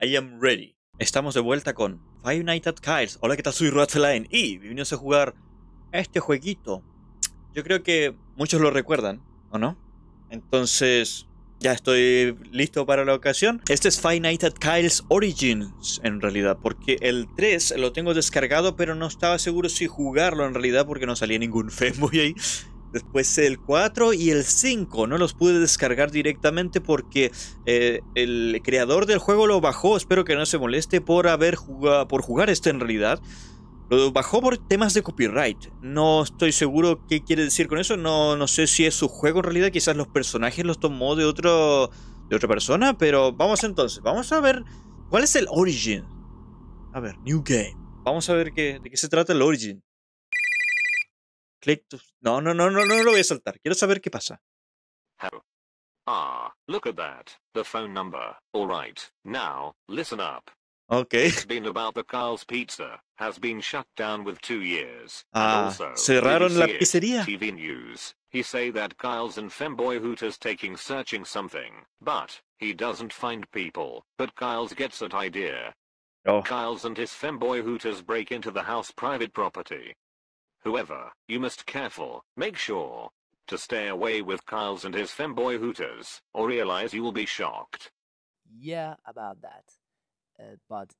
I am ready. Estamos de vuelta con Five Nights at Kyle's. Hola, ¿qué tal? Soy Ratline y vinimos a jugar este jueguito. Yo creo que muchos lo recuerdan, ¿o no? Entonces, ya estoy listo para la ocasión. Este es Five Nights at Kyle's Origins, en realidad, porque el 3 lo tengo descargado, pero no estaba seguro si jugarlo en realidad porque no salía ningún fanboy ahí. Después el 4 y el 5 no los pude descargar directamente porque eh, el creador del juego lo bajó. Espero que no se moleste por haber jugado, por jugar esto en realidad. Lo bajó por temas de copyright. No estoy seguro qué quiere decir con eso. No, no sé si es su juego en realidad. Quizás los personajes los tomó de otro de otra persona. Pero vamos entonces. Vamos a ver cuál es el origin. A ver, new game. Vamos a ver de qué se trata el origin. Click no, no, no, no, no lo voy a saltar. Quiero saber qué pasa. Ah, look at that. The phone number. All right. Now, listen up. Okay. It's been about the Carl's Pizza has been shut down with two years. Ah, cerraron la pizzería. TV news. He say that Kyle's and Femboy Hooters taking searching something, but he doesn't find people. But Kyle's gets that idea. Oh. Kyle's and his Femboy Hooters break into the house private property However, you must careful, make sure, to stay away with Kyle's and his femboy hooters, or realize you will be shocked. Yeah, about that. Uh, but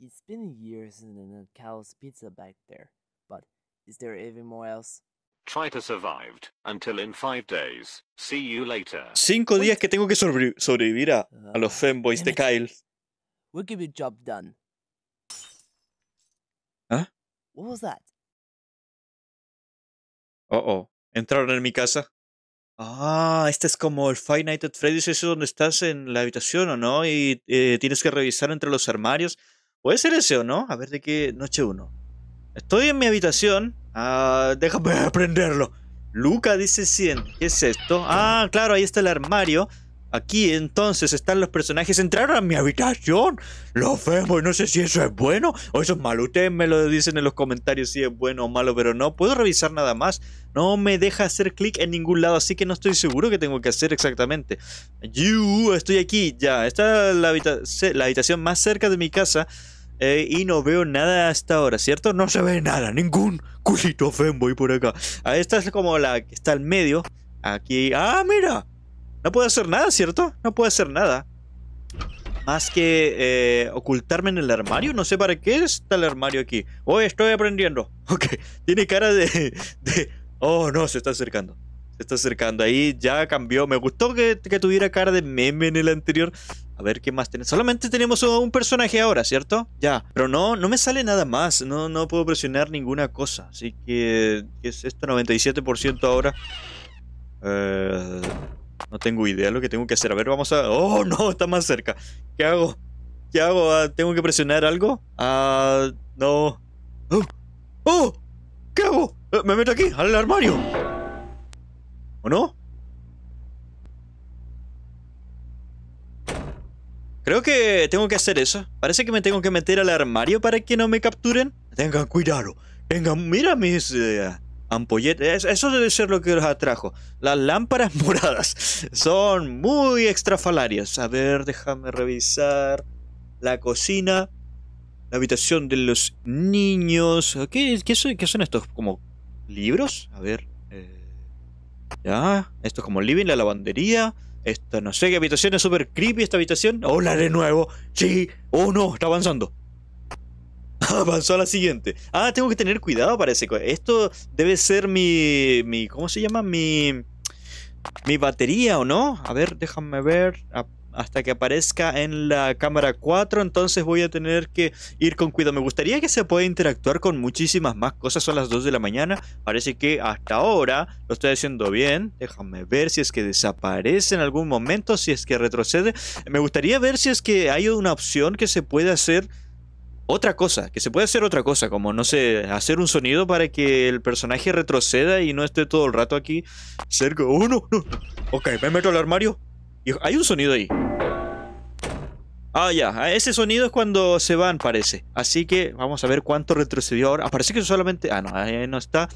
it's been years since Kyle's pizza back there. But is there even more else? Try to survive until in five days. See you later. Cinco días que tengo que sobrevi sobrevivir a, uh, a los ah, femboys de Kyle. We'll get your job done. Huh? What was that? Oh, oh. Entraron en mi casa. Ah, este es como el Five Nights at Freddy's, eso donde estás en la habitación, ¿o no? Y eh, tienes que revisar entre los armarios. Puede ser ese, ¿o no? A ver de qué noche uno. Estoy en mi habitación. Ah, déjame aprenderlo. Luca dice 100. ¿Qué es esto? Ah, claro, ahí está el armario. Aquí entonces están los personajes, entraron a mi habitación, los vemos, no sé si eso es bueno o eso es malo. Ustedes me lo dicen en los comentarios si es bueno o malo, pero no puedo revisar nada más. No me deja hacer clic en ningún lado, así que no estoy seguro que tengo que hacer exactamente. Yo estoy aquí, ya. Esta es la, habitación más cerca de mi casa. Eh, y no veo nada hasta ahora, ¿cierto? No se ve nada, ningún culito femboy por acá. esta es como la que está en medio. Aquí. ¡Ah, mira! No puedo hacer nada, ¿cierto? No puedo hacer nada. Más que eh, ocultarme en el armario. No sé para qué está el armario aquí. Hoy oh, estoy aprendiendo. Ok. Tiene cara de, Oh, no, se está acercando. Se está acercando. Ahí ya cambió. Me gustó que, tuviera cara de meme en el anterior. A ver qué más tenemos. Solamente tenemos un personaje ahora, ¿cierto? Ya. Pero no, no me sale nada más. No, no puedo presionar ninguna cosa. Así que. es esto? 97% ahora. Eh. No tengo idea lo que tengo que hacer. A ver, vamos a... ¡Oh, no! Está más cerca. ¿Qué hago? ¿Qué hago? Ah, ¿Tengo que presionar algo? Ah, no. ¡Oh! ¡Oh! ¿Qué hago? Eh, me meto aquí, al armario. ¿O no? Creo que tengo que hacer eso. Parece que me tengo que meter al armario para que no me capturen. Tengan cuidado. Tengan, mira mis... Eh, ampolletes Eso debe ser lo que los atrajo. Las lámparas moradas son muy extrafalarias. A ver, déjame revisar. La cocina, la habitación de los niños. ¿Qué, qué, son, estos? ¿Como libros? A ver. Eh, ya, esto es como living, la lavandería. Esta no sé qué habitación es súper creepy. Esta habitación. Hola de nuevo. Sí. Oh no, está avanzando. Avanzó a la siguiente. Ah, tengo que tener cuidado, parece. Esto debe ser mi, ¿Cómo se llama? Mi. Mi batería, ¿o no? A ver, déjame ver. Hasta que aparezca en la cámara 4, entonces voy a tener que ir con cuidado. Me gustaría que se pueda interactuar con muchísimas más cosas. Son las 2 de la mañana. Parece que hasta ahora lo estoy haciendo bien. Déjame ver si es que desaparece en algún momento, si es que retrocede. Me gustaría ver si es que hay una opción que se puede hacer otra cosa, que se puede hacer otra cosa, como no sé, hacer un sonido para que el personaje retroceda y no esté todo el rato aquí cerca. Oh, no, Ok, me meto al armario. Y hay un sonido ahí. Ah, ya, ese sonido es cuando se van, parece. Así que vamos a ver cuánto retrocedió ahora. parece que solamente. Ah, no, ahí no está.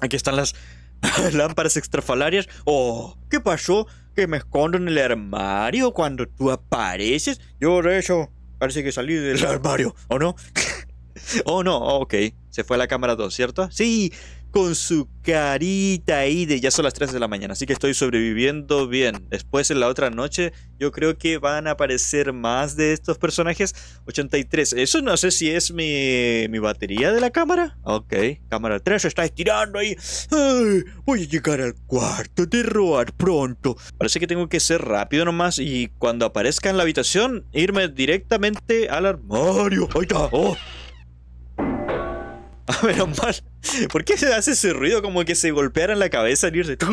Aquí están las lámparas extrafalarias. Oh, ¿qué pasó? Que me escondo en el armario cuando tú apareces. Yo, de hecho, Parece que salí del armario, ¿o no? oh, no, oh, ok. Se fue a la cámara 2, ¿cierto? Sí, con su carita ahí de ya son las 3 de la mañana, así que estoy sobreviviendo bien. Después en la otra noche yo creo que van a aparecer más de estos personajes. 83, eso no sé si es mi, mi batería de la cámara. Ok, cámara 3 está estirando ahí. voy a llegar al cuarto de robar pronto. Parece que tengo que ser rápido nomás y cuando aparezca en la habitación irme directamente al armario. Ahí está. Oh. A ver, ah, mal. ¿Por qué se hace ese ruido como que se golpeara en la cabeza y irse?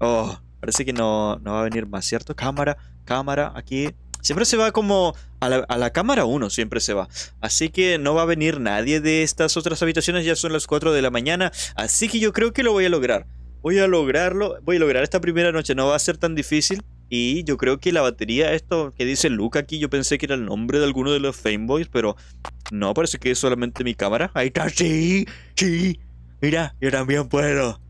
Oh, parece que no, va a venir más, ¿cierto? Cámara, cámara, aquí. Siempre se va como a la, a la cámara uno, siempre se va. Así que no va a venir nadie de estas otras habitaciones, ya son las 4 de la mañana. Así que yo creo que lo voy a lograr. Voy a lograrlo, voy a lograr esta primera noche, no va a ser tan difícil. Y yo creo que la batería, esto que dice Luca aquí, yo pensé que era el nombre de alguno de los Fameboys, pero no, parece que es solamente mi cámara. Ahí está, sí, sí. Mira, yo también puedo.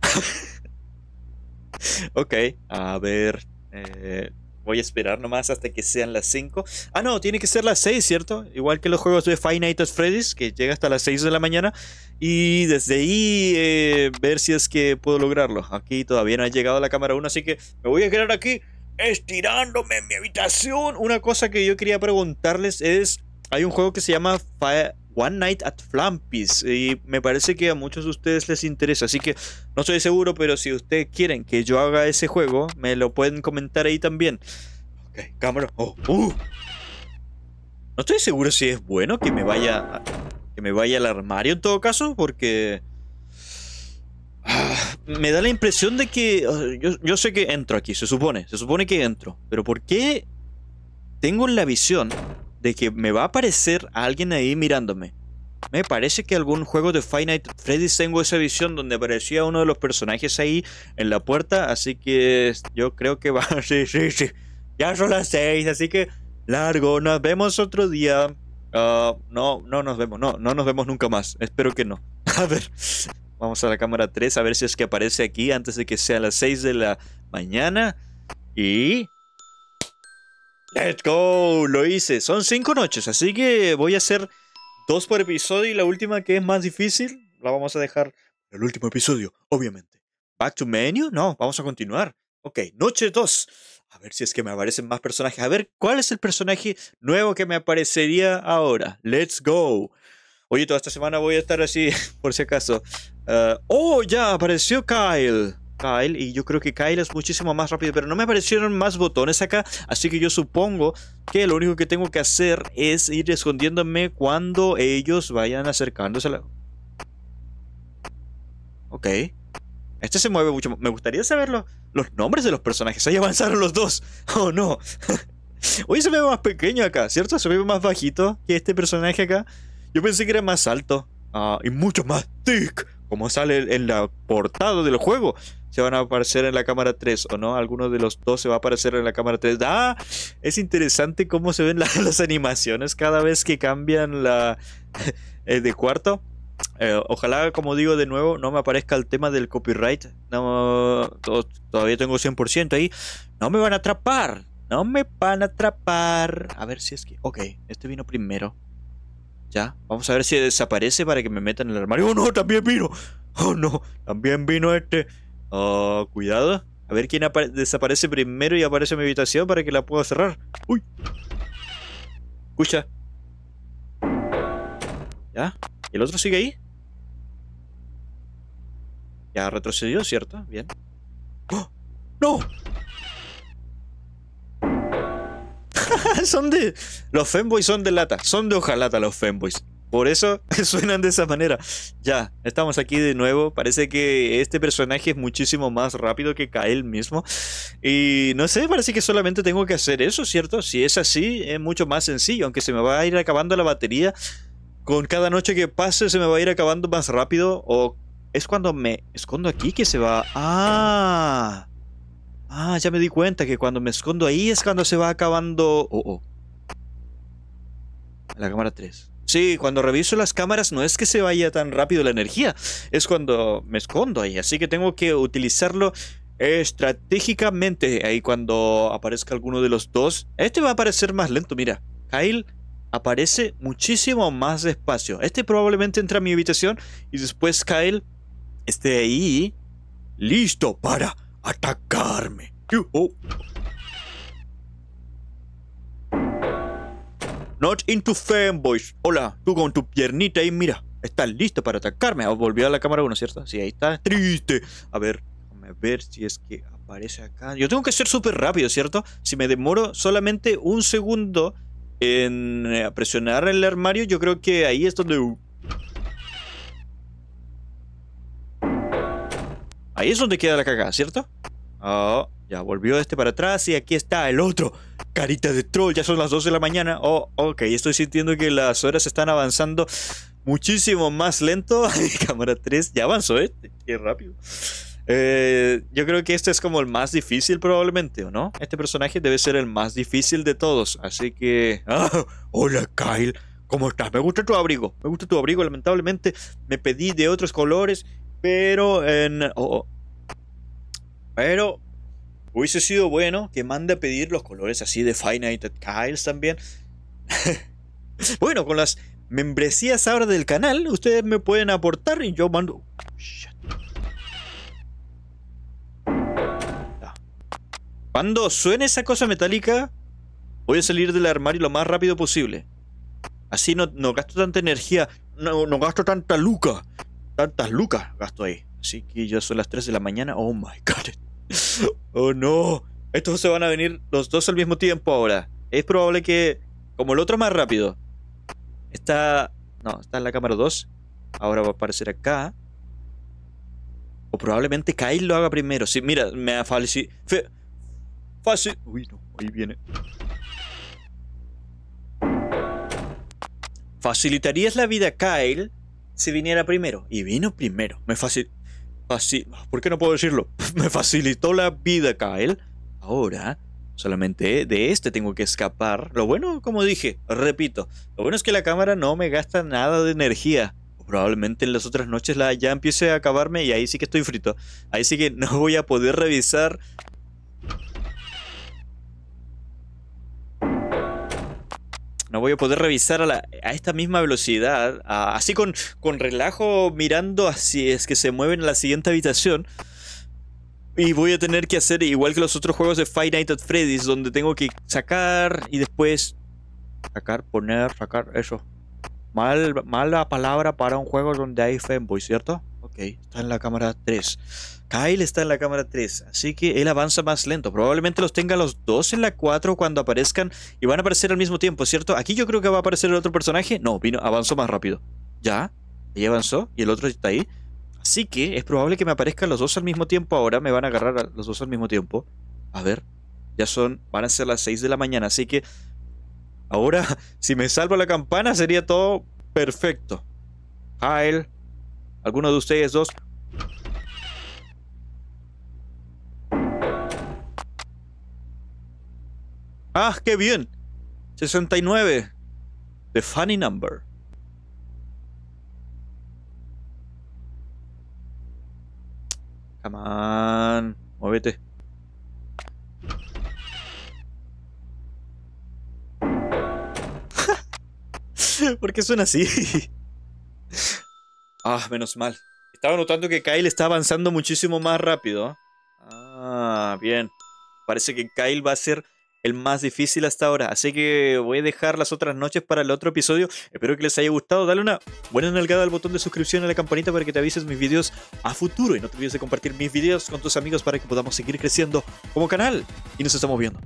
ok, a ver. Eh, Voy a esperar nomás hasta que sean las 5. Ah, no, tiene que ser las 6, ¿cierto? Igual que los juegos de Five Nights Freddy's, que llega hasta las 6 de la mañana. Y desde ahí eh, ver si es que puedo lograrlo. Aquí todavía no ha llegado la cámara 1, así que me voy a quedar aquí estirándome en mi habitación. Una cosa que yo quería preguntarles es, hay un juego que se llama One Night at Flampis. Y me parece que a muchos de ustedes les interesa. Así que no estoy seguro, pero si ustedes quieren que yo haga ese juego, me lo pueden comentar ahí también. Ok, cámara. Oh, uh. No estoy seguro si es bueno que me vaya. que me vaya al armario en todo caso, porque. Ah, me da la impresión de que. Ah, yo, yo sé que entro aquí, se supone. Se supone que entro. Pero ¿por qué tengo la visión de que me va a aparecer alguien ahí mirándome. Me parece que algún juego de Five Freddy tengo esa visión donde aparecía uno de los personajes ahí en la puerta, así que yo creo que va... sí, sí, sí. Ya son las 6. así que largo, nos vemos otro día. Ah, no, no nos vemos, no, no nos vemos nunca más, espero que no. A ver, vamos a la cámara 3 a ver si es que aparece aquí antes de que sea las 6 de la mañana. Y Let's go, lo hice. Son cinco noches, así que voy a hacer dos por episodio y la última que es más difícil la vamos a dejar en el último episodio, obviamente. Back to menu, no, vamos a continuar. Ok, noche 2. A ver si es que me aparecen más personajes. A ver, ¿cuál es el personaje nuevo que me aparecería ahora? Let's go. Oye, toda esta semana voy a estar así, por si acaso. Ah, oh, ya apareció Kyle. Kyle y yo creo que Kyle es muchísimo más rápido, pero no me aparecieron más botones acá, así que yo supongo que lo único que tengo que hacer es ir escondiéndome cuando ellos vayan acercándose a la... Ok. Este se mueve mucho. Me gustaría saber los nombres de los personajes. Ahí avanzaron los dos. o oh, no. Hoy se ve más pequeño acá, ¿cierto? Se ve más bajito que este personaje acá. Yo pensé que era más alto. Ah, y mucho más tic como sale en la portada del juego, se van a aparecer en la cámara 3, ¿o no? Alguno de los dos se va a aparecer en la cámara 3. Ah, es interesante cómo se ven las animaciones cada vez que cambian la eh, de cuarto. Eh, ojalá, como digo de nuevo, no me aparezca el tema del copyright. No, todavía tengo 100% ahí. No me van a atrapar. No me van a atrapar. A ver si es que... Ok, este vino primero. Ya, vamos a ver si desaparece para que me metan en el armario. ¡Oh, no! ¡También vino! ¡Oh, no! ¡También vino este! Oh, cuidado. A ver quién desaparece primero y aparece en mi habitación para que la pueda cerrar. ¡Uy! Escucha. ¿Ya? ¿Y el otro sigue ahí? Ya retrocedió, ¿cierto? Bien. ¡Oh! ¡No! son de. Los fanboys son de lata. Son de hojalata los fanboys. Por eso suenan de esa manera. Ya, estamos aquí de nuevo. Parece que este personaje es muchísimo más rápido que Kael mismo. Y no sé, parece que solamente tengo que hacer eso, ¿cierto? Si es así, es mucho más sencillo. Aunque se me va a ir acabando la batería. Con cada noche que pase se me va a ir acabando más rápido. O es cuando me escondo aquí que se va... ¡Ah! Ah, ya me di cuenta que cuando me escondo ahí es cuando se va acabando... Oh, oh. La cámara 3. Sí, cuando reviso las cámaras no es que se vaya tan rápido la energía, es cuando me escondo ahí, así que tengo que utilizarlo estratégicamente ahí cuando aparezca alguno de los dos. Este va a aparecer más lento, mira. Kyle aparece muchísimo más despacio. Este probablemente entra a mi habitación y después Kyle esté ahí listo para atacarme. Not into fanboys. Hola, tú con tu piernita ahí, mira. Estás listo para atacarme. Ah, volvió a la cámara uno, ¿cierto? Sí, ahí está. Triste. A ver, déjame ver si es que aparece acá. Yo tengo que ser súper rápido, ¿cierto? Si me demoro solamente un segundo en eh, presionar el armario, yo creo que ahí es donde Ahí es donde queda la cagada, ¿cierto? Oh, ya volvió este para atrás y aquí está el otro. Carita de troll, ya son las 12 de la mañana. Oh, ok, estoy sintiendo que las horas están avanzando muchísimo más lento. Cámara 3, ya avanzó, este Qué rápido. Eh, yo creo que este es como el más difícil probablemente, ¿o no? Este personaje debe ser el más difícil de todos, así que... ¡Ah! Hola Kyle, ¿cómo estás? Me gusta tu abrigo, me gusta tu abrigo, lamentablemente me pedí de otros colores pero en. Oh, oh. pero hubiese sido bueno que mande a pedir los colores así de Finite Kyles también. bueno, con las membresías ahora del canal, ustedes me pueden aportar y yo mando. Cuando suene esa cosa metálica, voy a salir del armario lo más rápido posible. Así no, no gasto tanta energía, no, no gasto tanta luca tantas lucas gasto ahí. Así que ya son las 3 de la mañana. Oh my god. Oh no. Estos se van a venir los dos al mismo tiempo ahora. Es probable que, como el otro más rápido, está... No, está en la cámara 2. Ahora va a aparecer acá. O probablemente Kyle lo haga primero. Sí, mira, me ha fallecido Fácil. Uy, no, ahí viene. Facilitarías la vida Kyle si viniera primero. Y vino primero. Me facil... ¿Por qué no puedo decirlo? Me facilitó la vida, Kyle. Ahora, solamente de este tengo que escapar. Lo bueno, como dije, repito, lo bueno es que la cámara no me gasta nada de energía. Probablemente en las otras noches la ya empiece a acabarme y ahí sí que estoy frito. Ahí sí que no voy a poder revisar no voy a poder revisar a, esta misma velocidad, así con, con relajo mirando así es que se mueven en la siguiente habitación. Y voy a tener que hacer igual que los otros juegos de Five Nights at Freddy's, donde tengo que sacar y después sacar, poner, sacar, eso. Mal, mala palabra para un juego donde hay fanboy, ¿cierto? Ok, está en la cámara 3. Kyle está en la cámara 3, así que él avanza más lento. Probablemente los tenga los dos en la 4 cuando aparezcan y van a aparecer al mismo tiempo, ¿cierto? Aquí yo creo que va a aparecer el otro personaje. No, vino, avanzó más rápido. Ya, ahí avanzó y el otro está ahí. Así que es probable que me aparezcan los dos al mismo tiempo ahora. Me van a agarrar a los dos al mismo tiempo. A ver, ya son, van a ser las 6 de la mañana, así que ahora si me salvo la campana sería todo perfecto. Kyle, alguno de ustedes dos ¡Ah, qué bien! 69. The Funny Number. Come on, muévete. ¿Por qué suena así? ah, menos mal. Estaba notando que Kyle está avanzando muchísimo más rápido. Ah, bien. Parece que Kyle va a ser el más difícil hasta ahora. Así que voy a dejar las otras noches para el otro episodio. Espero que les haya gustado. Dale una buena nalgada al botón de suscripción a la campanita para que te avises mis videos a futuro. Y no te olvides de compartir mis videos con tus amigos para que podamos seguir creciendo como canal. Y nos estamos viendo.